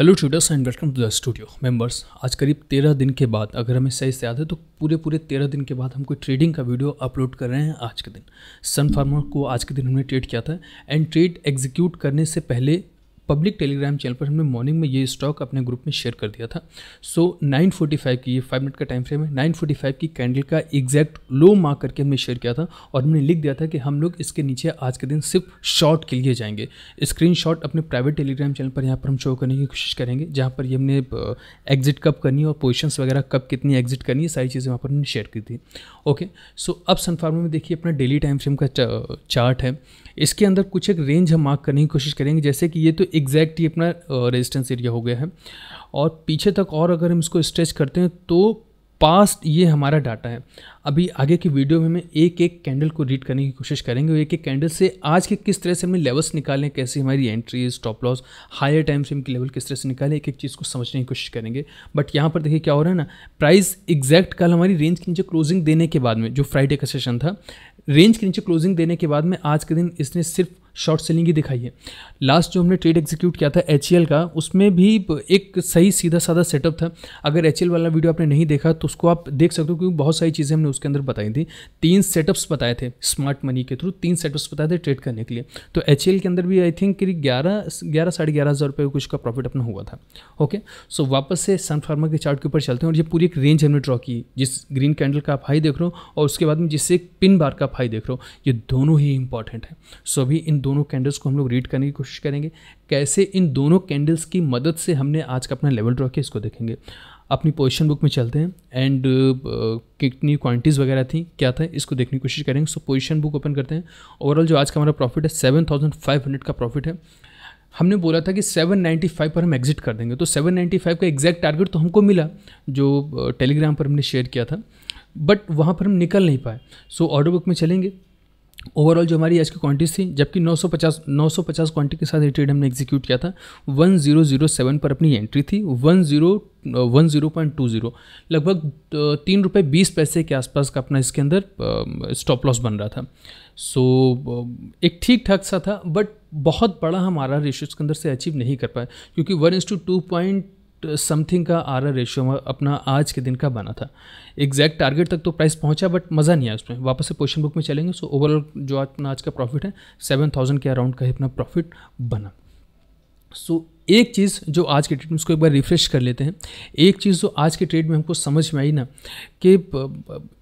hello tutors and welcome to the studio members आज करीब तेरह दिन के बाद अगर हमें सही से याद है तो पूरे पूरे तेरह दिन के बाद हम कोई ट्रेडिंग का वीडियो अपलोड कर रहे हैं आज के दिन सन फार्मा को आज के दिन हमने ट्रेड किया था एंड ट्रेड एग्जीक्यूट करने से पहले पब्लिक टेलीग्राम चैनल पर हमने मॉर्निंग में ये स्टॉक अपने ग्रुप में शेयर कर दिया था सो नाइन फोर्टी फाइव की ये फाइव मिनट का टाइम फ्रेम है नाइन फोर्टी फाइव की कैंडल का एग्जैक्ट लो मार्क करके हमने शेयर किया था और हमने लिख दिया था कि हम लोग इसके नीचे आज के दिन सिर्फ शॉर्ट के लिए जाएंगे स्क्रीन अपने प्राइवेट टेलीग्राम चैनल पर यहाँ पर हम शो करने की कोशिश करेंगे जहाँ पर ये हमने एग्जिट uh, कब करनी और पोजिशन वगैरह कब कितनी एग्जिट करनी है सारी चीज़ें वहाँ पर हमने शेयर की थी ओके सो अब सनफार्मा में देखिए अपना डेली टाइम फ्रेम का चार्ट है इसके अंदर कुछ एक रेंज हम मार्क करने की कोशिश करेंगे जैसे कि ये तो एग्जैक्ट ये अपना रेजिस्टेंस एरिया हो गया है और पीछे तक और अगर हम इसको स्ट्रेच करते हैं तो पास्ट ये हमारा डाटा है अभी आगे की वीडियो में हमें एक एक कैंडल को रीड करने की कोशिश करेंगे एक एक कैंडल से आज के किस तरह से हमें लेवल्स निकालें कैसे हमारी entry stop loss higher time frame की लेवल किस तरह से निकालें एक एक चीज़ को समझने की कोशिश करेंगे बट यहाँ पर देखिए क्या हो रहा है ना प्राइस एग्जैक्ट कल हमारी रेंज के नीचे क्लोजिंग देने के बाद में जो फ्राइडे का सेशन था रेंज के नीचे क्लोजिंग देने के बाद में आज के दिन इसने सिर्फ शॉर्ट सेलिंग ही दिखाई है लास्ट जो हमने ट्रेड एग्जीक्यूट किया था एच का उसमें भी एक सही सीधा साधा सेटअप था अगर एच वाला वीडियो आपने नहीं देखा तो उसको आप देख सकते हो क्योंकि बहुत सारी चीज़ें हमने उसके अंदर बताई थी तीन सेटअप्स बताए थे स्मार्ट मनी के थ्रू तीन सेटअप्स बताए थे ट्रेड करने के लिए तो एच के अंदर भी आई थिंक करीब ग्यारह ग्यारह साढ़े ग्यारह हज़ार रुपये कुछ का प्रॉफिट अपना हुआ था ओके सो वापस से सन फार्मा के चार्ट के ऊपर चलते हैं और ये पूरी एक रेंज हमने ड्रॉ की जिस ग्रीन कैंडल का आप हाई देख रहे हो और उसके बाद में जिससे पिन बार का आप हाई देख रहे हो ये दोनों ही इंपॉर्टेंट है सो अभी इन दोनों कैंडल्स को हम लोग रीड करने की कोशिश करेंगे कैसे इन दोनों कैंडल्स की मदद से हमने आज का अपना लेवल ड्रॉ किया इसको देखेंगे अपनी पोजिशन बुक में चलते हैं एंड uh, कितनी क्वांटिटीज़ वगैरह थी क्या था इसको देखने की कोशिश करेंगे सो पोजिशन बुक ओपन करते हैं ओवरऑल जो आज का हमारा प्रॉफिट है सेवन थाउजेंड फाइव हंड्रेड का प्रॉफिट है हमने बोला था कि सेवन नाइन्टी फाइव पर हम एग्जिट कर देंगे तो सेवन नाइन्टी फाइव का एग्जैक्ट टारगेट तो हमको मिला जो टेलीग्राम uh, पर हमने शेयर किया था बट वहाँ पर हम निकल नहीं पाए सो ऑर्डर बुक में चलेंगे ओवरऑल जो हमारी आज की क्वांटिटी थी जबकि 950 950 क्वांटिटी के साथ ये ट्रेड हमने एग्जीक्यूट किया था 1007 पर अपनी एंट्री थी 10 one zero point two zero लगभग तीन रुपये बीस पैसे के आसपास का अपना इसके अंदर स्टॉप लॉस बन रहा था सो so, एक ठीक ठाक सा था बट बहुत बड़ा हम आर आर के अंदर से अचीव नहीं कर पाए क्योंकि one is two two point something का आर आर रेशियो अपना आज के दिन का बना था एग्जैक्ट टारगेट तक तो प्राइस पहुंचा बट मज़ा नहीं आया उसमें वापस से पोजिशन बुक में चलेंगे सो ओवरऑल जो अपना आज का प्रॉफिट है सेवन थाउजेंड के अराउंड का ही अपना प्रॉफिट बना सो so, एक चीज़ जो आज के ट्रेड में उसको एक बार रिफ्रेश कर लेते हैं एक चीज़ जो आज के ट्रेड में हमको समझ में आई ना कि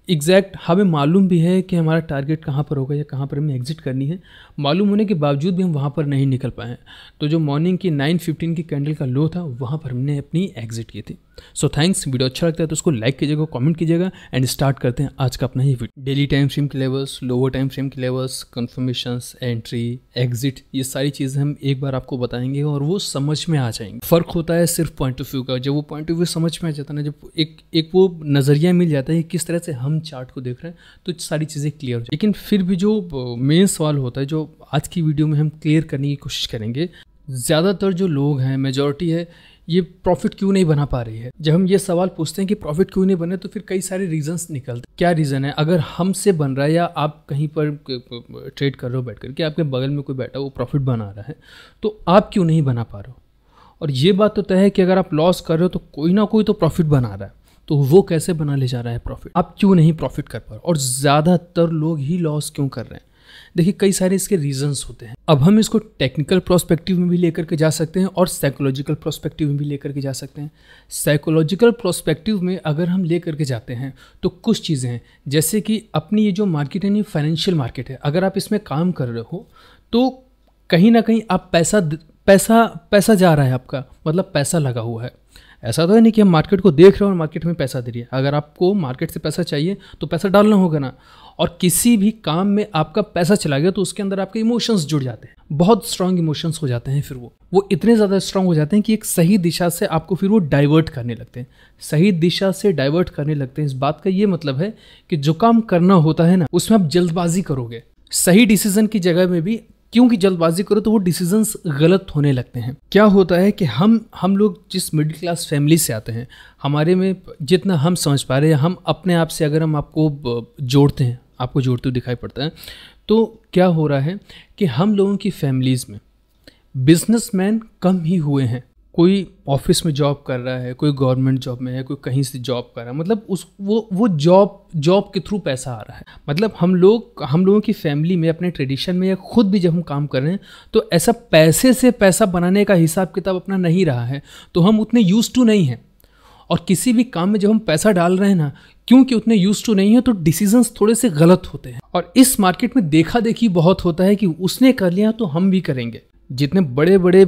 एग्जैक्ट हमें मालूम भी है कि हमारा टारगेट कहाँ पर होगा या कहाँ पर हमें एग्जिट करनी है मालूम होने के बावजूद भी हम वहाँ पर नहीं निकल पाए हैं तो जो मॉर्निंग की नाइन फिफ्टीन की कैंडल का लो था वहाँ पर हमने अपनी एग्जिट की थी सो थैंक्स वीडियो अच्छा लगता है तो उसको लाइक कीजिएगा कमेंट कीजिएगा एंड स्टार्ट करते हैं आज का अपना ही वीडियो डेली टाइम फ्रेम के लेवल्स लोअर टाइम फ्रेम के लेवल्स कन्फर्मेशन एंट्री एग्जिट ये सारी चीज़ें हम एक बार आपको बताएंगे और वो समझ में आ जाएंगे फ़र्क होता है सिर्फ पॉइंट ऑफ व्यू का जब वो पॉइंट ऑफ व्यू समझ में आ जाता है ना जब एक एक वो नज़रिया मिल जाता है कि किस तरह से हम हम चार्ट को देख रहे हैं तो सारी चीज़ें क्लियर हो जाए लेकिन फिर भी जो मेन सवाल होता है जो आज की वीडियो में हम क्लियर करने की कोशिश करेंगे ज़्यादातर जो लोग हैं मेजोरिटी है ये प्रॉफिट क्यों नहीं बना पा रही है जब हम ये सवाल पूछते हैं कि प्रॉफिट क्यों नहीं बने तो फिर कई सारे रीजंस निकलते क्या रीज़न है अगर हमसे बन रहा है या आप कहीं पर ट्रेड कर रहे हो बैठ कर आपके बगल में कोई बैठा वो प्रॉफिट बना रहा है तो आप क्यों नहीं बना पा रहे हो और ये बात तो तय है कि अगर आप लॉस कर रहे हो तो कोई ना कोई तो प्रॉफिट बना रहा है तो वो कैसे बना ले जा रहा है प्रॉफिट आप क्यों नहीं प्रॉफिट कर पा रहे और ज़्यादातर लोग ही लॉस क्यों कर रहे हैं देखिए कई सारे इसके रीजंस होते हैं अब हम इसको टेक्निकल प्रोस्पेक्टिव में भी लेकर के जा सकते हैं और साइकोलॉजिकल प्रोस्पेक्टिव में भी लेकर के जा सकते हैं साइकोलॉजिकल प्रोस्पेक्टिव में अगर हम लेकर के जाते हैं तो कुछ चीज़ें हैं जैसे कि अपनी ये जो मार्केट है नहीं फाइनेंशियल मार्केट है अगर आप इसमें काम कर रहे हो तो कहीं ना कहीं आप पैसा पैसा पैसा जा रहा है आपका मतलब पैसा लगा हुआ है ऐसा तो है नहीं कि हम मार्केट को देख रहे हैं और मार्केट में पैसा दे रही है अगर आपको मार्केट से पैसा चाहिए तो पैसा डालना होगा ना और किसी भी काम में आपका पैसा चला गया तो उसके अंदर आपके इमोशंस जुड़ जाते हैं बहुत स्ट्रांग इमोशंस हो जाते हैं फिर वो वो इतने ज़्यादा स्ट्रांग हो जाते हैं कि एक सही दिशा से आपको फिर वो डाइवर्ट करने लगते हैं सही दिशा से डाइवर्ट करने लगते हैं इस बात का ये मतलब है कि जो काम करना होता है ना उसमें आप जल्दबाजी करोगे सही डिसीजन की जगह में भी क्योंकि जल्दबाजी करो तो वो डिसीजंस गलत होने लगते हैं क्या होता है कि हम हम लोग जिस मिडिल क्लास फैमिली से आते हैं हमारे में जितना हम समझ पा रहे हैं हम अपने आप से अगर हम आपको जोड़ते हैं आपको जोड़ते हुए दिखाई पड़ता है तो क्या हो रहा है कि हम लोगों की फैमिलीज़ में बिजनेसमैन कम ही हुए हैं कोई ऑफिस में जॉब कर रहा है कोई गवर्नमेंट जॉब में है कोई कहीं से जॉब कर रहा है मतलब उस वो वो जॉब जॉब के थ्रू पैसा आ रहा है मतलब हम लोग हम लोगों की फैमिली में अपने ट्रेडिशन में या खुद भी जब हम काम कर रहे हैं तो ऐसा पैसे से पैसा बनाने का हिसाब किताब अपना नहीं रहा है तो हम उतने यूज़ टू नहीं हैं और किसी भी काम में जब हम पैसा डाल रहे हैं ना क्योंकि उतने यूज टू नहीं है तो डिसीजंस थोड़े से गलत होते हैं और इस मार्केट में देखा देखी बहुत होता है कि उसने कर लिया तो हम भी करेंगे जितने बड़े बड़े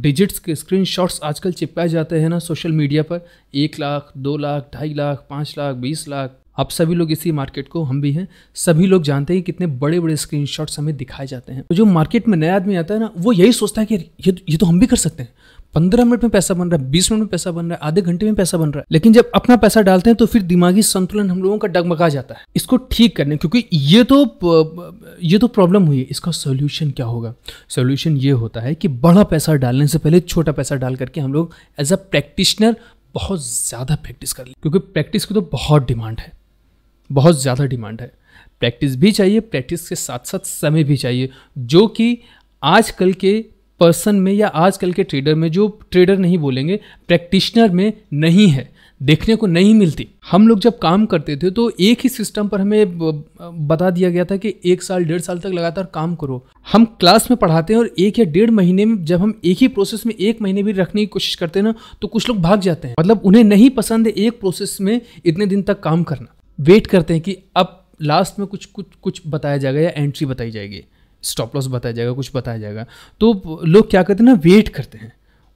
डिजिट्स के स्क्रीन शॉट्स आजकल चिपकाए जाते हैं ना सोशल मीडिया पर एक लाख दो लाख ढाई लाख पाँच लाख बीस लाख आप सभी लोग इसी मार्केट को हम भी हैं सभी लोग जानते हैं कितने बड़े बड़े स्क्रीन हमें दिखाए जाते हैं तो जो मार्केट में नया आदमी आता है ना वो यही सोचता है कि ये ये तो हम भी कर सकते हैं पंद्रह मिनट में पैसा बन रहा है बीस मिनट में पैसा बन रहा है आधे घंटे में पैसा बन रहा है लेकिन जब अपना पैसा डालते हैं तो फिर दिमागी संतुलन हम लोगों का डगमगा जाता है इसको ठीक करने क्योंकि ये तो ये तो प्रॉब्लम हुई है इसका सोल्यूशन क्या होगा सोल्यूशन ये होता है कि बड़ा पैसा डालने से पहले छोटा पैसा डाल करके हम लोग एज अ प्रैक्टिशनर बहुत ज़्यादा प्रैक्टिस कर लें क्योंकि प्रैक्टिस की तो बहुत डिमांड है बहुत ज़्यादा डिमांड है प्रैक्टिस भी चाहिए प्रैक्टिस के साथ साथ समय भी चाहिए जो कि आजकल के पर्सन में या आजकल के ट्रेडर में जो ट्रेडर नहीं बोलेंगे प्रैक्टिशनर में नहीं है देखने को नहीं मिलती हम लोग जब काम करते थे तो एक ही सिस्टम पर हमें बता दिया गया था कि एक साल डेढ़ साल तक लगातार काम करो हम क्लास में पढ़ाते हैं और एक या डेढ़ महीने में जब हम एक ही प्रोसेस में एक महीने भी रखने की कोशिश करते हैं ना तो कुछ लोग भाग जाते हैं मतलब उन्हें नहीं पसंद है एक प्रोसेस में इतने दिन तक काम करना वेट करते हैं कि अब लास्ट में कुछ कुछ कुछ बताया जाएगा या एंट्री बताई जाएगी स्टॉप लॉस बताया जाएगा कुछ बताया जाएगा तो लोग क्या करते हैं ना वेट करते हैं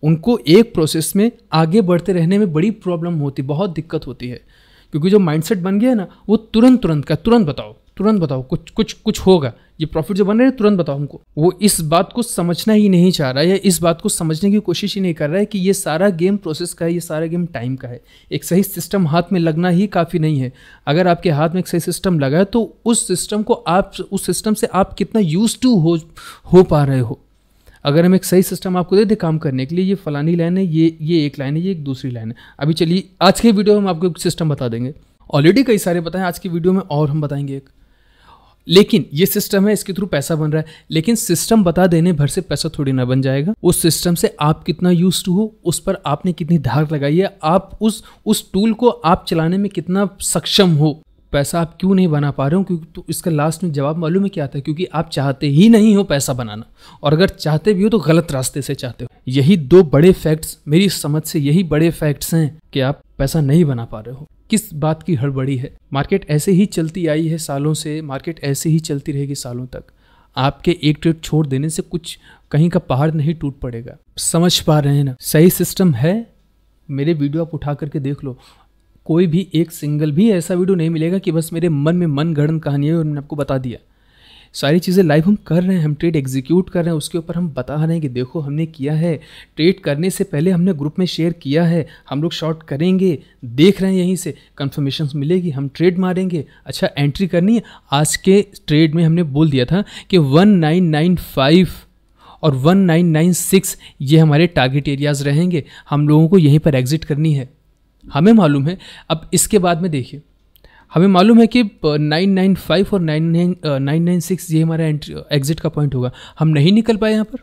उनको एक प्रोसेस में आगे बढ़ते रहने में बड़ी प्रॉब्लम होती बहुत दिक्कत होती है क्योंकि जो माइंडसेट बन गया है ना वो तुरंत तुरंत का तुरंत बताओ तुरंत बताओ कुछ कुछ कुछ होगा ये प्रॉफिट जो बन रहे हैं तुरंत बताओ हमको वो इस बात को समझना ही नहीं चाह रहा है या इस बात को समझने की कोशिश ही नहीं कर रहा है कि ये सारा गेम प्रोसेस का है ये सारा गेम टाइम का है एक सही सिस्टम हाथ में लगना ही काफ़ी नहीं है अगर आपके हाथ में एक सही सिस्टम लगा है तो उस सिस्टम को आप उस सिस्टम से आप कितना यूज टू हो हो पा रहे हो अगर हम एक सही सिस्टम आपको दे दें काम करने के लिए ये फलानी लाइन है ये ये एक लाइन है ये एक दूसरी लाइन है अभी चलिए आज के वीडियो में हम आपको एक सिस्टम बता देंगे ऑलरेडी कई सारे बताएं आज की वीडियो में और हम बताएंगे एक लेकिन ये सिस्टम है इसके थ्रू पैसा बन रहा है लेकिन सिस्टम बता देने भर से पैसा थोड़ी ना बन जाएगा उस सिस्टम से आप कितना यूज टू हो उस पर आपने कितनी धार लगाई है आप उस उस टूल को आप चलाने में कितना सक्षम हो पैसा आप क्यों नहीं बना पा रहे हो क्योंकि तो इसका लास्ट में जवाब मालूम है क्या आता है क्योंकि आप चाहते ही नहीं हो पैसा बनाना और अगर चाहते भी हो तो गलत रास्ते से चाहते हो यही दो बड़े फैक्ट्स मेरी समझ से यही बड़े फैक्ट्स हैं कि आप पैसा नहीं बना पा रहे हो किस बात की हड़बड़ी है मार्केट ऐसे ही चलती आई है सालों से मार्केट ऐसे ही चलती रहेगी सालों तक आपके एक ट्रेड छोड़ देने से कुछ कहीं का पहाड़ नहीं टूट पड़ेगा समझ पा रहे हैं ना सही सिस्टम है मेरे वीडियो आप उठा करके देख लो कोई भी एक सिंगल भी ऐसा वीडियो नहीं मिलेगा कि बस मेरे मन में मन गढ़ कहानी है और मैंने आपको बता दिया सारी चीज़ें लाइव हम कर रहे हैं हम ट्रेड एग्जीक्यूट कर रहे हैं उसके ऊपर हम बता रहे हैं कि देखो हमने किया है ट्रेड करने से पहले हमने ग्रुप में शेयर किया है हम लोग शॉर्ट करेंगे देख रहे हैं यहीं से कन्फर्मेशन मिलेगी हम ट्रेड मारेंगे अच्छा एंट्री करनी है आज के ट्रेड में हमने बोल दिया था कि वन और 1996 ये हमारे टारगेट एरियाज रहेंगे हम लोगों को यहीं पर एग्जिट करनी है हमें मालूम है अब इसके बाद में देखिए हमें मालूम है कि 995 और 99 996 ये हमारा एग्जिट का पॉइंट होगा हम नहीं निकल पाए यहाँ पर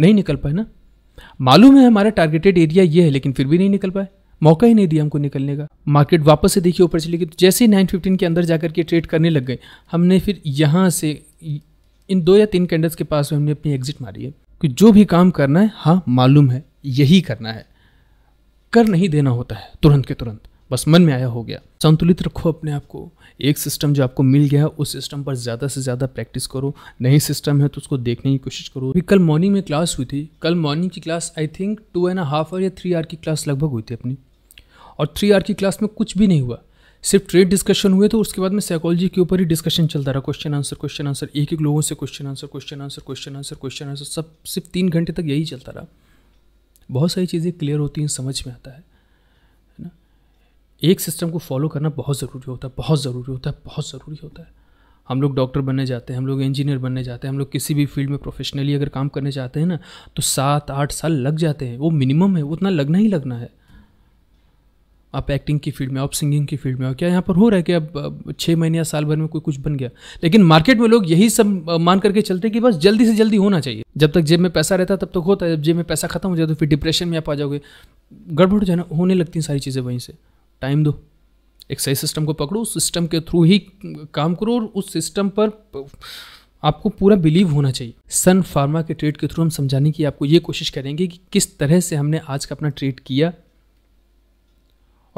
नहीं निकल पाए ना मालूम है हमारा टारगेटेड एरिया ये है लेकिन फिर भी नहीं निकल पाए मौका ही नहीं दिया हमको निकलने का मार्केट वापस से देखिए ऊपर चली गई तो जैसे ही नाइन फिफ्टीन के अंदर जाकर के ट्रेड करने लग गए हमने फिर यहाँ से इन दो या तीन कैंडल्स के पास में हमने अपनी एग्जिट मारी है कि जो भी काम करना है हाँ मालूम है यही करना है कर नहीं देना होता है तुरंत के तुरंत बस मन में आया हो गया संतुलित रखो अपने आप को एक सिस्टम जो आपको मिल गया उस सिस्टम पर ज़्यादा से ज़्यादा प्रैक्टिस करो नई सिस्टम है तो उसको देखने की कोशिश करो अभी कल मॉर्निंग में क्लास हुई थी कल मॉर्निंग की class I think two and half hour या थ्री आवर की क्लास लगभग हुई थी अपनी और थ्री आवर की क्लास में कुछ भी नहीं हुआ सिर्फ ट्रेड डिस्कशन हुए तो उसके बाद में साइकोलॉजी के ऊपर ही डिस्कशन चलता रहा क्वेश्चन आंसर क्वेश्चन आंसर एक एक लोगों से question answer question answer question answer question answer सब सिर्फ तीन घंटे तक यही चलता रहा बहुत सारी चीज़ें क्लियर होती हैं समझ में आता है एक सिस्टम को फॉलो करना बहुत ज़रूरी होता है बहुत ज़रूरी होता है बहुत ज़रूरी होता है हम लोग डॉक्टर बनने जाते हैं हम लोग इंजीनियर बनने जाते हैं हम लोग किसी भी फील्ड में प्रोफेशनली अगर काम करने जाते हैं ना तो सात आठ साल लग जाते हैं वो मिनिमम है वो उतना लगना ही लगना है आप एक्टिंग की फील्ड में आप सिंगिंग की फील्ड में हो क्या यहाँ पर हो रहा है कि अब छः महीने या साल भर में कोई कुछ बन गया लेकिन मार्केट में लोग यही सब मान करके चलते हैं कि बस जल्दी से जल्दी होना चाहिए जब तक जेब में पैसा रहता तब तक होता है जब जेब में पैसा खत्म हो जाए तो फिर डिप्रेशन में आप आ जाओगे गड़बड़ जाना होने लगती हैं सारी चीज़ें वहीं से टाइम दो एक सही सिस्टम को पकड़ो उस सिस्टम के थ्रू ही काम करो और उस सिस्टम पर आपको पूरा बिलीव होना चाहिए सन फार्मा के ट्रेड के थ्रू हम समझाने की आपको ये कोशिश करेंगे कि किस तरह से हमने आज का अपना ट्रेड किया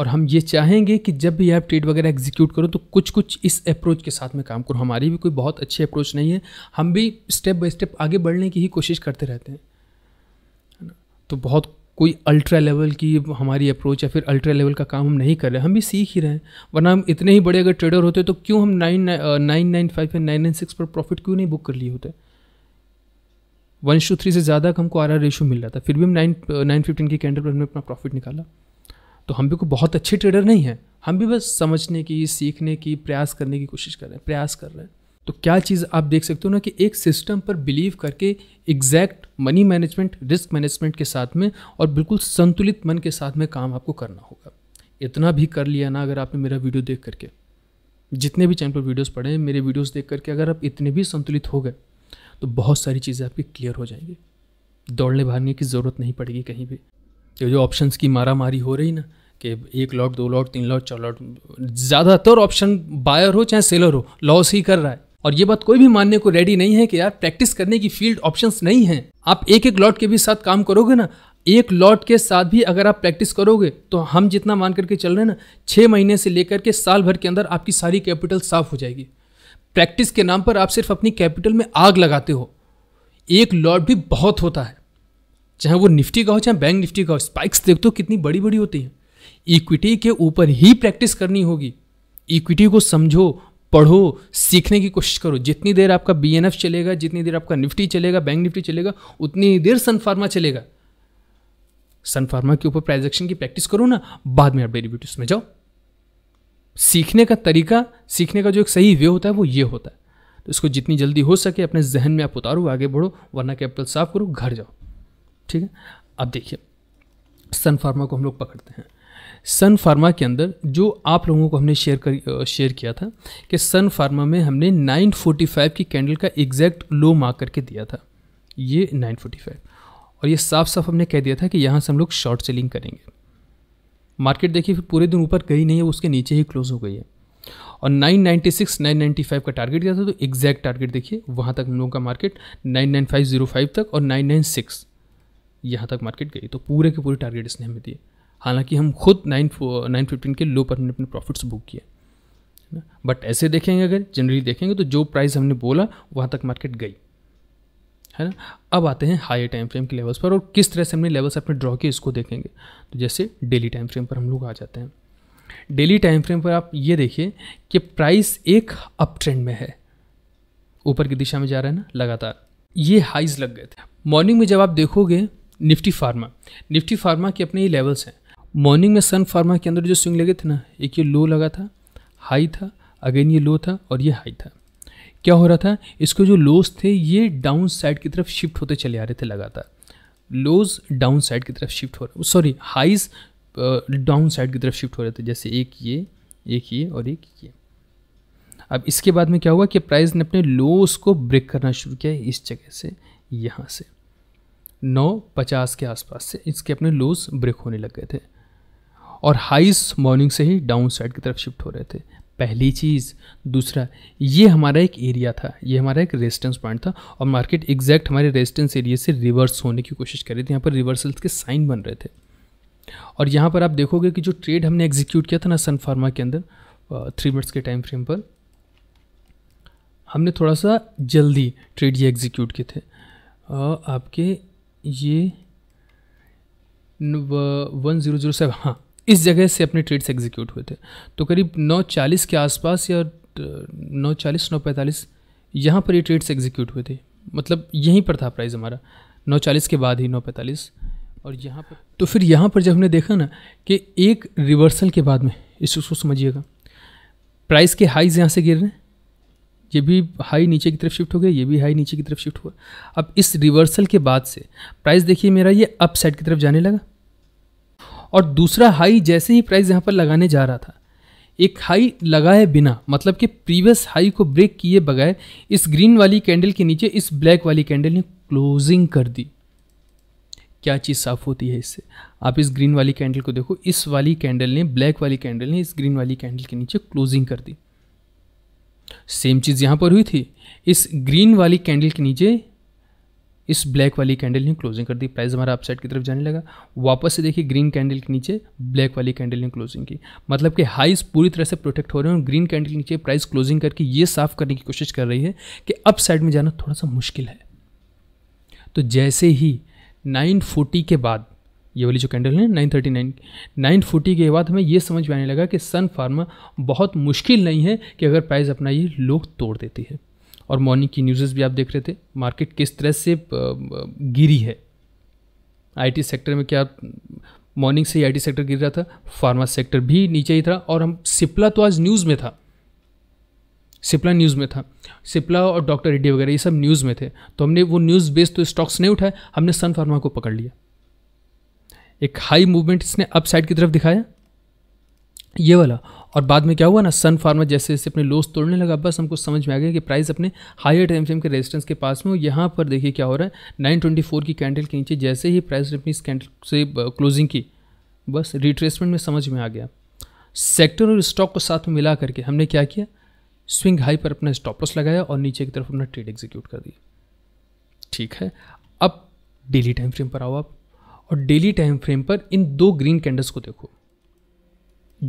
और हम ये चाहेंगे कि जब भी आप ट्रेड वगैरह एग्जीक्यूट करो तो कुछ कुछ इस अप्रोच के साथ में काम करो हमारी भी कोई बहुत अच्छी अप्रोच नहीं है हम भी स्टेप बाय स्टेप आगे बढ़ने की ही कोशिश करते रहते हैं तो बहुत कोई अल्ट्रा लेवल की हमारी अप्रोच या फिर अल्ट्रा लेवल का काम हम नहीं कर रहे हम भी सीख ही रहे हैं वरना हम इतने ही बड़े अगर ट्रेडर होते तो क्यों हम नाइन नाइन नाइन फाइव या नाइन नाइन सिक्स पर प्रॉफिट क्यों नहीं बुक कर लिए होते वन टू थ्री से ज़्यादा का हमको आर आर रेशो मिल रहा था फिर भी हम नाइन नाइन फिफ्टीन के कैंडल पर हमने अपना प्रॉफिट निकाला तो हम भी कोई बहुत अच्छे ट्रेडर नहीं हैं हम भी बस समझने की सीखने की प्रयास करने की कोशिश कर रहे हैं प्रयास कर रहे हैं तो क्या चीज़ आप देख सकते हो ना कि एक सिस्टम पर बिलीव करके exact money management risk management के साथ में और बिल्कुल संतुलित मन के साथ में काम आपको करना होगा इतना भी कर लिया ना अगर आपने मेरा वीडियो देख करके जितने भी चैनल पर वीडियोस पड़े हैं मेरे वीडियोस देख करके अगर आप इतने भी संतुलित हो गए तो बहुत सारी चीज़ें आपकी क्लियर हो जाएंगी दौड़ने भागने की ज़रूरत नहीं पड़ेगी कहीं भी ये तो जो ऑप्शन की मारा मारी हो रही ना कि एक लॉट दो लॉट तीन लॉट चार लॉट ज़्यादातर ऑप्शन बायर हो चाहे सेलर हो लॉस ही कर रहा है और ये बात कोई भी मानने को रेडी नहीं है कि यार प्रैक्टिस करने की फील्ड ऑप्शंस नहीं है आप एक एक लॉट के भी साथ काम करोगे ना एक लॉट के साथ भी अगर आप प्रैक्टिस करोगे तो हम जितना मान करके चल रहे हैं ना छः महीने से लेकर के साल भर के अंदर आपकी सारी कैपिटल साफ हो जाएगी प्रैक्टिस के नाम पर आप सिर्फ अपनी कैपिटल में आग लगाते हो एक लॉट भी बहुत होता है चाहे वो निफ्टी का हो चाहे बैंक निफ्टी का हो स्पाइक्स देखते दो कितनी बड़ी बड़ी होती है इक्विटी के ऊपर ही प्रैक्टिस करनी होगी इक्विटी को समझो पढ़ो सीखने की कोशिश करो जितनी देर आपका बी चलेगा जितनी देर आपका निफ्टी चलेगा बैंक निफ्टी चलेगा उतनी ही देर सनफार्मा चलेगा सनफार्मा के ऊपर प्राइजेक्शन की प्रैक्टिस करो ना बाद में आप डेरिवेटिव्स में जाओ सीखने का तरीका सीखने का जो एक सही वे होता है वो ये होता है तो इसको जितनी जल्दी हो सके अपने जहन में आप उतारो आगे बढ़ो वरना कैपिटल साफ करो घर जाओ ठीक है अब देखिए सनफार्मा को हम लोग पकड़ते हैं सन फार्मा के अंदर जो आप लोगों को हमने शेयर कर शेयर किया था कि सन फार्मा में हमने 945 की कैंडल का एग्जैक्ट लो मार्क करके दिया था ये 945 और ये साफ साफ हमने कह दिया था कि यहाँ से हम लोग शॉर्ट सेलिंग करेंगे मार्केट देखिए फिर पूरे दिन ऊपर गई नहीं है उसके नीचे ही क्लोज हो गई है और 996 995 का टारगेट दिया था तो एग्जैक्ट टारगेट देखिए वहाँ तक हम लोगों का मार्केट 99505 तक और 996 यहाँ तक मार्केट गई तो पूरे के पूरे टारगेट इसने हमें दिए हालांकि हम खुद नाइन नाइन फिफ्टीन के लो पर हमने अपने प्रॉफिट्स बुक किए ना बट ऐसे देखेंगे अगर जनरली देखेंगे तो जो प्राइस हमने बोला वहाँ तक मार्केट गई है ना अब आते हैं हाई टाइम फ्रेम के लेवल्स पर और किस तरह से हमने लेवल्स अपने ड्रॉ किए इसको देखेंगे तो जैसे डेली टाइम फ्रेम पर हम लोग आ जाते हैं डेली टाइम फ्रेम पर आप ये देखिए कि प्राइस एक अप ट्रेंड में है ऊपर की दिशा में जा रहा है ना लगातार ये हाइज लग गए थे मॉर्निंग में जब आप देखोगे निफ्टी फार्मा निफ्टी फार्मा के अपने ये लेवल्स हैं मॉर्निंग में सन फार्मा के अंदर जो स्विंग लगे थे ना एक ये लो लगा था हाई था अगेन ये लो था और ये हाई था क्या हो रहा था इसके जो लोज थे ये डाउन साइड की तरफ शिफ्ट होते चले आ रहे थे लगातार लोज डाउन साइड की तरफ शिफ्ट हो रहे सॉरी हाइज डाउन साइड की तरफ शिफ्ट हो रहे थे जैसे एक ये एक ये और एक ये अब इसके बाद में क्या हुआ कि प्राइस ने अपने लोज को ब्रेक करना शुरू किया इस जगह से यहाँ से नौ पचास के आसपास से इसके अपने लोज ब्रेक होने लग गए थे और हाइस मॉर्निंग से ही डाउन साइड की तरफ शिफ्ट हो रहे थे पहली चीज़ दूसरा ये हमारा एक एरिया था ये हमारा एक रेजिस्टेंस पॉइंट था और मार्केट एग्जैक्ट हमारे रेजिस्टेंस एरिया से रिवर्स होने की कोशिश कर रही थी यहाँ पर रिवर्सल्स के साइन बन रहे थे और यहाँ पर आप देखोगे कि जो ट्रेड हमने एग्जीक्यूट किया था ना सन फार्मा के अंदर थ्री मिनट्स के टाइम फ्रेम पर हमने थोड़ा सा जल्दी ट्रेड ये एग्जीक्यूट किए थे आपके ये वन ज़ीरो ज़ीरो सेवन हाँ इस जगह से अपने ट्रेड्स एग्जीक्यूट हुए थे तो करीब नौ चालीस के आसपास या नौ चालीस नौ पैंतालीस यहाँ पर ये ट्रेड्स एग्जीक्यूट हुए थे मतलब यहीं पर था प्राइस हमारा नौ चालीस के बाद ही नौ पैंतालीस और यहाँ पर तो फिर यहाँ पर जब हमने देखा ना कि एक रिवर्सल के बाद में इस उसको समझिएगा प्राइस के हाइज यहाँ से गिर रहे हैं ये भी हाई नीचे की तरफ शिफ्ट हो गया ये भी हाई नीचे की तरफ शिफ्ट हुआ अब इस रिवर्सल के बाद से प्राइस देखिए मेरा ये अप साइड की तरफ जाने लगा और दूसरा हाई जैसे ही प्राइस यहाँ पर लगाने जा रहा था एक हाई लगाए बिना मतलब कि प्रीवियस हाई को ब्रेक किए बगैर इस ग्रीन वाली कैंडल के नीचे इस ब्लैक वाली कैंडल ने क्लोजिंग कर दी क्या चीज़ साफ होती है इससे आप इस ग्रीन वाली कैंडल को देखो इस वाली कैंडल ने ब्लैक वाली कैंडल ने इस ग्रीन वाली कैंडल के नीचे क्लोजिंग कर दी सेम चीज़ यहाँ पर हुई थी इस ग्रीन वाली कैंडल के नीचे इस ब्लैक वाली कैंडल ने क्लोजिंग कर दी प्राइस हमारा अपसाइड की तरफ जाने लगा वापस से देखिए ग्रीन कैंडल के नीचे ब्लैक वाली कैंडल ने क्लोजिंग की मतलब कि हाइस पूरी तरह से प्रोटेक्ट हो रहे हैं और ग्रीन कैंडल के नीचे प्राइस क्लोजिंग करके ये साफ करने की कोशिश कर रही है कि अप में जाना थोड़ा सा मुश्किल है तो जैसे ही नाइन के बाद ये वाली जो कैंडल है 939 940 के बाद हमें ये समझ में आने लगा कि सन फार्मा बहुत मुश्किल नहीं है कि अगर प्राइस अपना ये लो तोड़ देती है और मॉर्निंग की न्यूज़ भी आप देख रहे थे मार्केट किस तरह से गिरी है आईटी सेक्टर में क्या मॉर्निंग से ही आईटी सेक्टर गिर रहा था फार्मा सेक्टर भी नीचे ही था और हम सिप्ला तो आज न्यूज़ में था सिप्ला न्यूज़ में था सिप्ला और डॉक्टर रेड्डी वगैरह ये सब न्यूज़ में थे तो हमने वो न्यूज़ बेस्ड तो स्टॉक्स नहीं उठाए हमने सन फार्मा को पकड़ लिया एक हाई मूवमेंट इसने अप साइड की तरफ दिखाया ये वाला और बाद में क्या हुआ ना सन फार्मा जैसे जैसे अपने लोस तोड़ने लगा बस हमको समझ में आ गया कि प्राइस अपने हायर टाइम फ्रेम के रेजिस्टेंस के पास में हो यहाँ पर देखिए क्या हो रहा है 924 की कैंडल के नीचे जैसे ही प्राइस ने अपनी इस कैंडल से क्लोजिंग की बस रिट्रेसमेंट में समझ में आ गया सेक्टर और स्टॉक को साथ में मिला करके हमने क्या किया स्विंग हाई पर अपना स्टॉपलॉस लगाया और नीचे की तरफ अपना ट्रेड एग्जीक्यूट कर दिया ठीक है अब डेली टाइम फ्रेम पर आओ आप और डेली टाइम फ्रेम पर इन दो ग्रीन कैंडल्स को देखो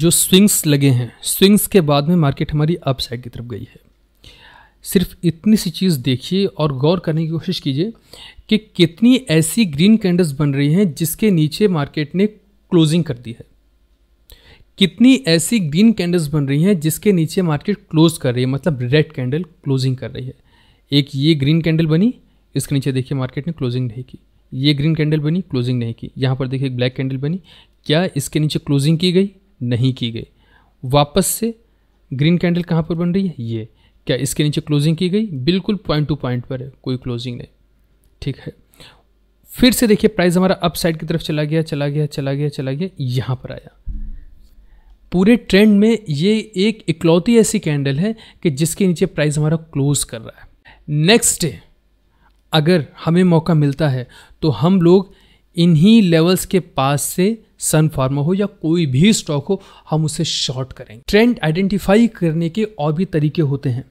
जो स्विंग्स लगे हैं स्विंग्स के बाद में मार्केट हमारी अपसाइड की तरफ गई है सिर्फ इतनी सी चीज़ देखिए और गौर करने की कोशिश कीजिए कि कितनी ऐसी ग्रीन कैंडल्स बन रही हैं जिसके नीचे मार्केट ने क्लोजिंग कर दी है कितनी ऐसी ग्रीन कैंडल्स बन रही हैं जिसके नीचे मार्केट क्लोज कर रही है मतलब रेड कैंडल क्लोजिंग कर रही है एक ये ग्रीन कैंडल बनी इसके नीचे देखिए मार्केट ने क्लोजिंग नहीं की ये ग्रीन कैंडल बनी क्लोजिंग नहीं की यहाँ पर देखिए ब्लैक कैंडल बनी क्या इसके नीचे क्लोजिंग की गई नहीं की गई वापस से ग्रीन कैंडल कहाँ पर बन रही है ये क्या इसके नीचे क्लोजिंग की गई बिल्कुल पॉइंट टू पॉइंट पर है कोई क्लोजिंग नहीं ठीक है फिर से देखिए प्राइस हमारा अप साइड की तरफ चला गया चला गया चला गया चला गया यहाँ पर आया पूरे ट्रेंड में ये एक इकलौती ऐसी कैंडल है कि जिसके नीचे प्राइस हमारा क्लोज कर रहा है नेक्स्ट डे अगर हमें मौका मिलता है तो हम लोग इन्हीं लेवल्स के पास से सन फार्मा हो या कोई भी स्टॉक हो हम उसे शॉर्ट करेंगे ट्रेंड आइडेंटिफाई करने के और भी तरीके होते हैं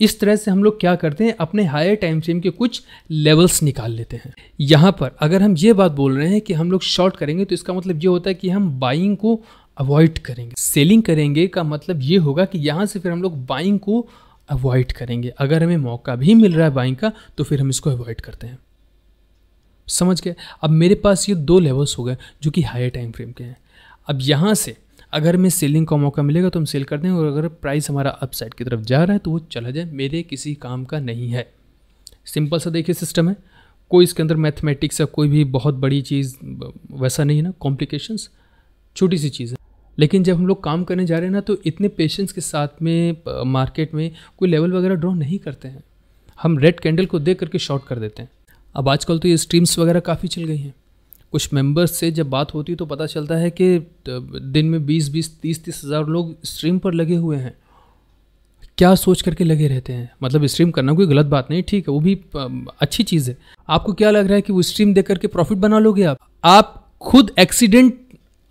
इस तरह से हम लोग क्या करते हैं अपने हायर टाइम फ्रेम के कुछ लेवल्स निकाल लेते हैं यहाँ पर अगर हम ये बात बोल रहे हैं कि हम लोग शॉर्ट करेंगे तो इसका मतलब ये होता है कि हम बाइंग को अवॉइड करेंगे सेलिंग करेंगे का मतलब ये होगा कि यहाँ से फिर हम लोग बाइंग को अवॉइड करेंगे अगर हमें मौका भी मिल रहा है बाइंग का तो फिर हम इसको अवॉइड करते हैं समझ गए अब मेरे पास ये दो लेवल्स हो गए जो कि हायर टाइम फ्रेम के हैं अब यहाँ से अगर हमें सेलिंग का मौका मिलेगा तो हम सेल कर दें और अगर प्राइस हमारा अपसाइड की तरफ जा रहा है तो वो चला जाए मेरे किसी काम का नहीं है सिंपल सा देखिए सिस्टम है कोई इसके अंदर मैथमेटिक्स या कोई भी बहुत बड़ी चीज़ वैसा नहीं है ना कॉम्प्लिकेशंस छोटी सी चीज़ है लेकिन जब हम लोग काम करने जा रहे हैं ना तो इतने पेशेंस के साथ में मार्केट में कोई लेवल वगैरह ड्रॉ नहीं करते हैं हम रेड कैंडल को देख करके शॉर्ट कर देते हैं अब आजकल तो ये स्ट्रीम्स वगैरह काफ़ी चल गई हैं कुछ मेंबर्स से जब बात होती तो पता चलता है कि दिन में बीस बीस तीस तीस हज़ार लोग स्ट्रीम पर लगे हुए हैं क्या सोच करके लगे रहते हैं मतलब स्ट्रीम करना कोई गलत बात नहीं ठीक है वो भी अच्छी चीज़ है आपको क्या लग रहा है कि वो स्ट्रीम देख करके प्रॉफिट बना लोगे आप आप खुद एक्सीडेंट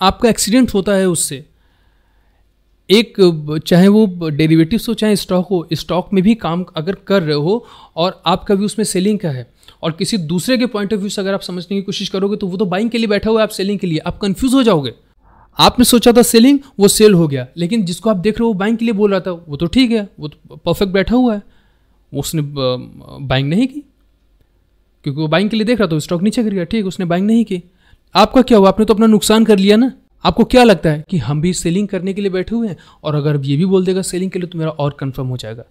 आपका एक्सीडेंट होता है उससे एक चाहे वो डेरिवेटिव्स हो चाहे स्टॉक हो स्टॉक में भी काम अगर कर रहे हो और आपका भी उसमें सेलिंग का है और किसी दूसरे के पॉइंट ऑफ व्यू से अगर आप समझने की कोशिश करोगे तो वो तो बाइंग के लिए बैठा हुआ है आप सेलिंग के लिए आप कन्फ्यूज हो जाओगे आपने सोचा था सेलिंग वो सेल हो गया लेकिन जिसको आप देख रहे हो वो बाइंग के लिए बोल रहा था वो तो ठीक है वो तो परफेक्ट बैठा हुआ है उसने बाइंग नहीं की क्योंकि वो बाइंग के लिए देख रहा था स्टॉक नीचे कर गया ठीक उसने बाइंग नहीं की आपका क्या हुआ आपने तो अपना नुकसान कर लिया ना आपको क्या लगता है कि हम भी सेलिंग करने के लिए बैठे हुए हैं और अगर ये भी बोल देगा सेलिंग के लिए तो मेरा और कन्फर्म हो जाएगा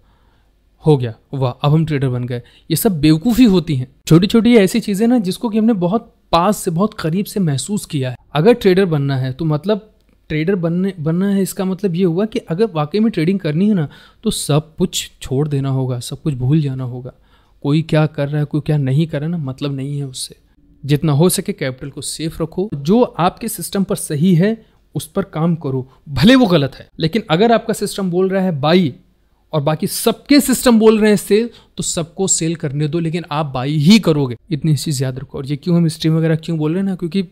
हो गया वाह अब हम ट्रेडर बन गए ये सब बेवकूफ़ी होती हैं छोटी छोटी ऐसी चीज़ें ना जिसको कि हमने बहुत पास से बहुत करीब से महसूस किया है अगर ट्रेडर बनना है तो मतलब ट्रेडर बनने बनना है इसका मतलब ये हुआ कि अगर वाकई में ट्रेडिंग करनी है ना तो सब कुछ छोड़ देना होगा सब कुछ भूल जाना होगा कोई क्या कर रहा है कोई क्या नहीं कर रहा है ना मतलब नहीं है उससे जितना हो सके कैपिटल को सेफ रखो जो आपके सिस्टम पर सही है उस पर काम करो भले वो गलत है लेकिन अगर आपका सिस्टम बोल रहा है बाई और बाकी सबके सिस्टम बोल रहे हैं सेल तो सबको सेल करने दो लेकिन आप बाई ही करोगे इतनी चीज़ याद रखो और ये क्यों हम स्ट्रीम वगैरह क्यों बोल रहे हैं ना क्योंकि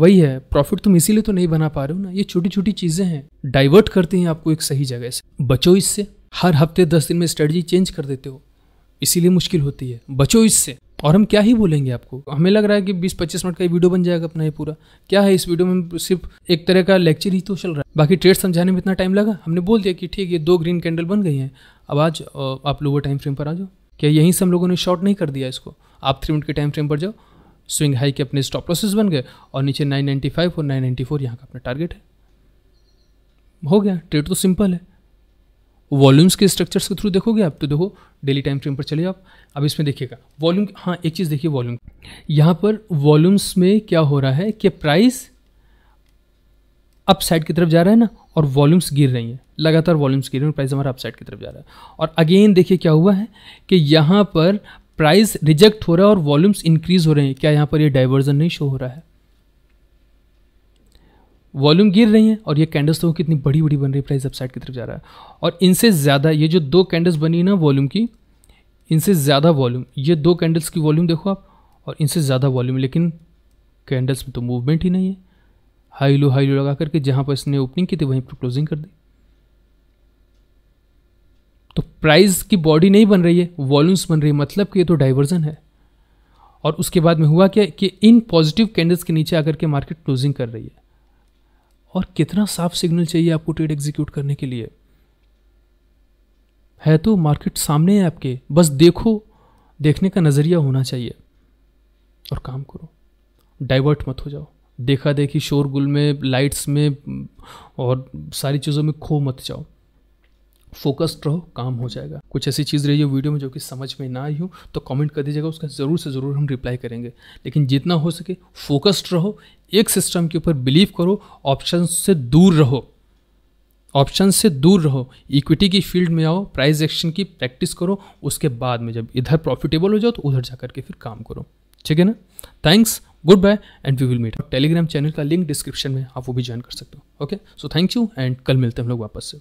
वही है प्रॉफिट तुम इसीलिए तो नहीं बना पा रहे हो ना ये छोटी छोटी चीज़ें हैं डाइवर्ट करती हैं आपको एक सही जगह से बचो इससे हर हफ्ते दस दिन में स्ट्रेटजी चेंज कर देते हो इसीलिए मुश्किल होती है बचो इससे और हम क्या ही बोलेंगे आपको हमें लग रहा है कि 20-25 मिनट का ये वीडियो बन जाएगा अपना ये पूरा क्या है इस वीडियो में सिर्फ एक तरह का लेक्चर ही तो चल रहा है बाकी ट्रेड समझाने में इतना टाइम लगा हमने बोल दिया कि ठीक ये दो ग्रीन कैंडल बन गई हैं अब आज आप लोगों टाइम फ्रेम पर आ जाओ क्या यहीं से हम लोगों ने शॉर्ट नहीं कर दिया इसको आप थ्री मिनट के टाइम फ्रेम पर जाओ स्विंग हाई के अपने स्टॉप लॉसेस बन गए और नीचे 995 और 994 यहाँ का अपना टारगेट है हो गया ट्रेड तो सिंपल है वॉल्यूम्स के स्ट्रक्चर्स के थ्रू देखोगे आप तो देखो डेली टाइम फ्रेम पर चले आप अब इसमें देखिएगा वॉल्यूम हाँ एक चीज़ देखिए वॉल्यूम यहाँ पर वॉल्यूम्स में क्या हो रहा है कि प्राइस अप साइड की तरफ जा रहा है ना और वॉल्यूम्स गिर रही हैं लगातार वॉल्यूम्स गिर रहे हैं प्राइस हमारा अप साइड की तरफ जा रहा है और अगेन देखिए क्या हुआ है कि यहाँ पर प्राइस रिजेक्ट हो रहा है और वॉल्यूम्स इंक्रीज हो रहे हैं क्या यहाँ पर ये यह डाइवर्जन नहीं शो हो रहा है वॉल्यूम गिर रही हैं और ये कैंडल्स तो कितनी बड़ी बड़ी बन रही है प्राइस अपसाइड की तरफ जा रहा है और इनसे ज़्यादा ये जो दो कैंडल्स बनी ना वॉल्यूम की इनसे ज़्यादा वॉल्यूम ये दो कैंडल्स की वॉल्यूम देखो आप और इनसे ज़्यादा वॉल्यूम लेकिन कैंडल्स में तो मूवमेंट ही नहीं है हाई लो हाई लो लगा करके जहाँ पर इसने ओपनिंग की थी वहीं पर क्लोजिंग कर दी तो प्राइस की बॉडी नहीं बन रही है वॉल्यूम्स बन रही है मतलब कि ये तो डाइवर्जन है और उसके बाद में हुआ क्या कि इन पॉजिटिव कैंडल्स के नीचे आकर के मार्केट क्लोजिंग कर रही है और कितना साफ सिग्नल चाहिए आपको ट्रेड एग्जीक्यूट करने के लिए है तो मार्केट सामने है आपके बस देखो देखने का नज़रिया होना चाहिए और काम करो डाइवर्ट मत हो जाओ देखा देखी शोरगुल में लाइट्स में और सारी चीज़ों में खो मत जाओ फोकस्ड रहो काम हो जाएगा कुछ ऐसी चीज़ रही है वीडियो में जो कि समझ में ना आई हो तो कमेंट कर दीजिएगा उसका ज़रूर से ज़रूर हम रिप्लाई करेंगे लेकिन जितना हो सके फोकस्ड रहो एक सिस्टम के ऊपर बिलीव करो ऑप्शन से दूर रहो ऑप्शन से दूर रहो इक्विटी की फील्ड में आओ प्राइस एक्शन की प्रैक्टिस करो उसके बाद में जब इधर प्रॉफिटेबल हो जाओ तो उधर जा करके फिर काम करो ठीक है ना thanks goodbye and we will meet Telegram channel का लिंक डिस्क्रिप्शन में आप वो भी ज्वाइन कर सकते हो okay so thank you and कल मिलते हैं हम लोग वापस से